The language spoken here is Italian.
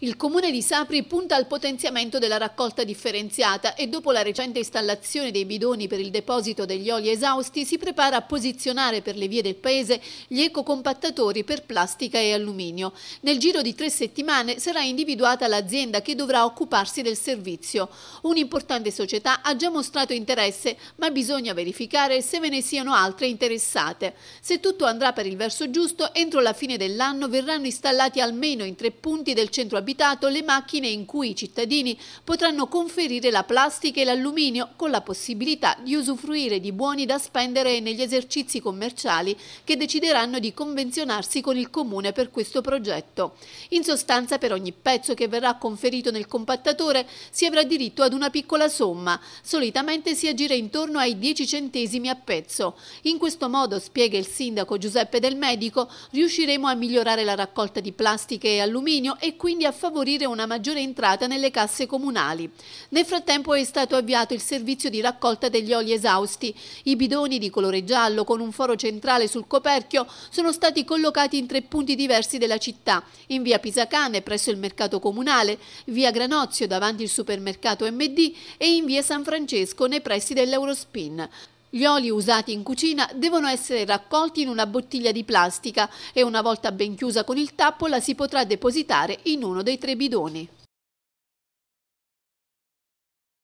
Il comune di Sapri punta al potenziamento della raccolta differenziata e dopo la recente installazione dei bidoni per il deposito degli oli esausti si prepara a posizionare per le vie del paese gli ecocompattatori per plastica e alluminio. Nel giro di tre settimane sarà individuata l'azienda che dovrà occuparsi del servizio. Un'importante società ha già mostrato interesse ma bisogna verificare se ve ne siano altre interessate. Se tutto andrà per il verso giusto, entro la fine dell'anno verranno installati almeno in tre punti del centro abitato abitato le macchine in cui i cittadini potranno conferire la plastica e l'alluminio con la possibilità di usufruire di buoni da spendere negli esercizi commerciali che decideranno di convenzionarsi con il Comune per questo progetto. In sostanza per ogni pezzo che verrà conferito nel compattatore si avrà diritto ad una piccola somma, solitamente si aggira intorno ai 10 centesimi a pezzo. In questo modo, spiega il sindaco Giuseppe Del Medico, riusciremo a migliorare la raccolta di plastiche e alluminio e quindi a favorire una maggiore entrata nelle casse comunali. Nel frattempo è stato avviato il servizio di raccolta degli oli esausti. I bidoni di colore giallo con un foro centrale sul coperchio sono stati collocati in tre punti diversi della città, in via Pisacane presso il mercato comunale, via Granozio davanti il supermercato MD e in via San Francesco nei pressi dell'Eurospin. Gli oli usati in cucina devono essere raccolti in una bottiglia di plastica e una volta ben chiusa con il tappo la si potrà depositare in uno dei tre bidoni.